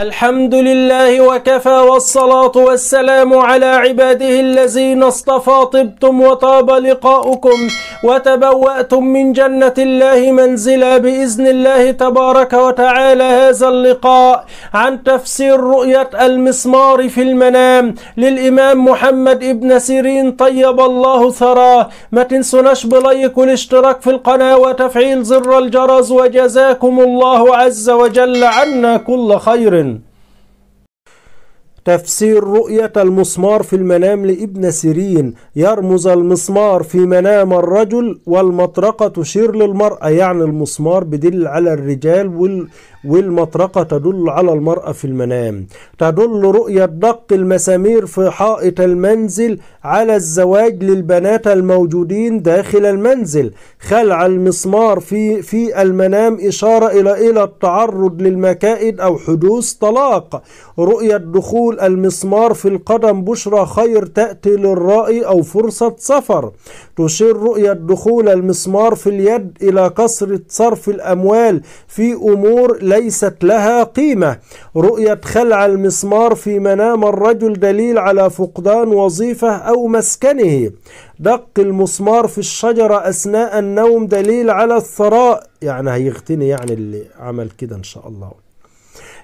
الحمد لله وكفى والصلاة والسلام على عباده الذين اصطفى طبتم وطاب لقاؤكم وتبوأتم من جنة الله منزلا بإذن الله تبارك وتعالى هذا اللقاء عن تفسير رؤية المسمار في المنام للإمام محمد ابن سيرين طيب الله ثراه ما تنسوناش بلايك والاشتراك في القناة وتفعيل زر الجرس وجزاكم الله عز وجل عنا كل خير تفسير رؤية المسمار في المنام لابن سيرين يرمز المسمار في منام الرجل والمطرقة تشير للمرأة يعني المسمار بدل على الرجال والمطرقة تدل على المرأة في المنام تدل رؤية دق المسامير في حائط المنزل على الزواج للبنات الموجودين داخل المنزل خلع المسمار في في المنام إشارة إلى إلى التعرض للمكائد أو حدوث طلاق رؤية دخول المسمار في القدم بشرى خير تأتي للرائي أو فرصة سفر تشير رؤية دخول المسمار في اليد إلى كثرة صرف الأموال في أمور ليست لها قيمة رؤية خلع المسمار في منام الرجل دليل على فقدان وظيفة أو مسكنه دق المسمار في الشجرة أثناء النوم دليل على الثراء يعني هيغتني يعني اللي عمل كده إن شاء الله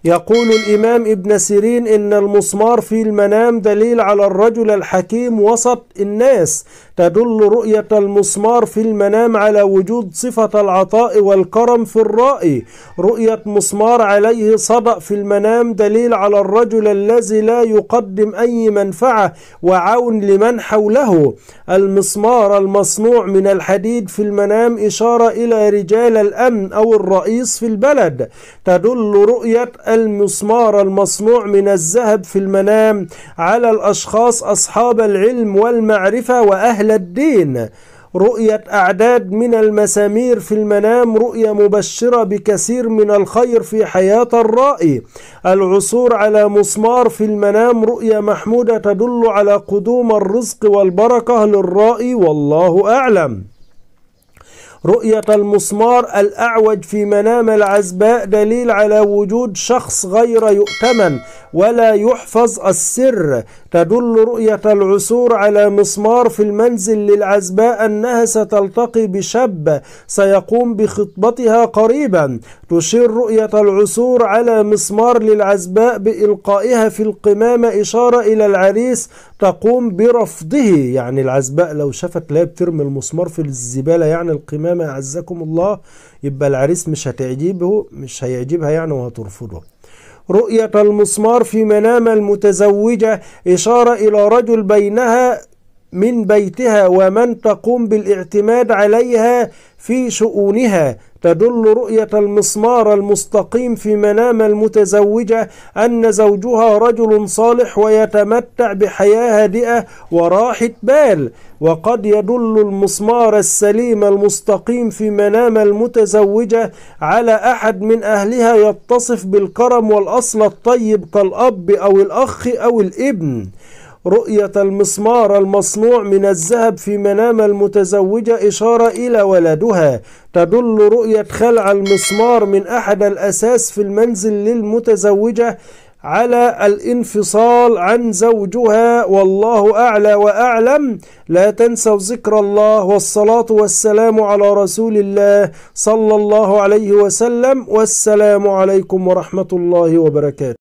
يقول الإمام ابن سيرين إن المسمار في المنام دليل على الرجل الحكيم وسط الناس تدل رؤية المسمار في المنام على وجود صفة العطاء والكرم في الرائي رؤية مسمار عليه صدأ في المنام دليل على الرجل الذي لا يقدم أي منفعة وعون لمن حوله المسمار المصنوع من الحديد في المنام إشارة إلى رجال الأمن أو الرئيس في البلد تدل رؤية المسمار المصنوع من الذهب في المنام على الأشخاص أصحاب العلم والمعرفة وأهل الدين رؤية أعداد من المسامير في المنام رؤية مبشرة بكثير من الخير في حياة الرائي العثور على مسمار في المنام رؤية محمودة تدل على قدوم الرزق والبركة للرائي والله أعلم رؤية المسمار الأعوج في منام العزباء دليل على وجود شخص غير يؤتمن ولا يحفظ السر تدل رؤية العسور على مسمار في المنزل للعزباء أنها ستلتقي بشاب سيقوم بخطبتها قريبا تشير رؤية العسور على مسمار للعزباء بإلقائها في القمامة إشارة إلى العريس تقوم برفضه يعني العزباء لو شافت لا بترمي المسمار في الزبالة يعني القمامة أعزكم الله يبقى العريس مش هتعجبه مش هيعجبها يعني وهترفضه رؤية المسمار في منام المتزوجة إشارة إلى رجل بينها من بيتها ومن تقوم بالاعتماد عليها في شؤونها تدل رؤية المسمار المستقيم في منام المتزوجة أن زوجها رجل صالح ويتمتع بحياة هادئة وراحة بال وقد يدل المسمار السليم المستقيم في منام المتزوجة على أحد من أهلها يتصف بالكرم والأصل الطيب كالأب أو الأخ أو الابن رؤية المسمار المصنوع من الذهب في منام المتزوجة إشارة إلى ولدها تدل رؤية خلع المسمار من أحد الأساس في المنزل للمتزوجة على الانفصال عن زوجها والله أعلى وأعلم لا تنسوا ذكر الله والصلاة والسلام على رسول الله صلى الله عليه وسلم والسلام عليكم ورحمة الله وبركاته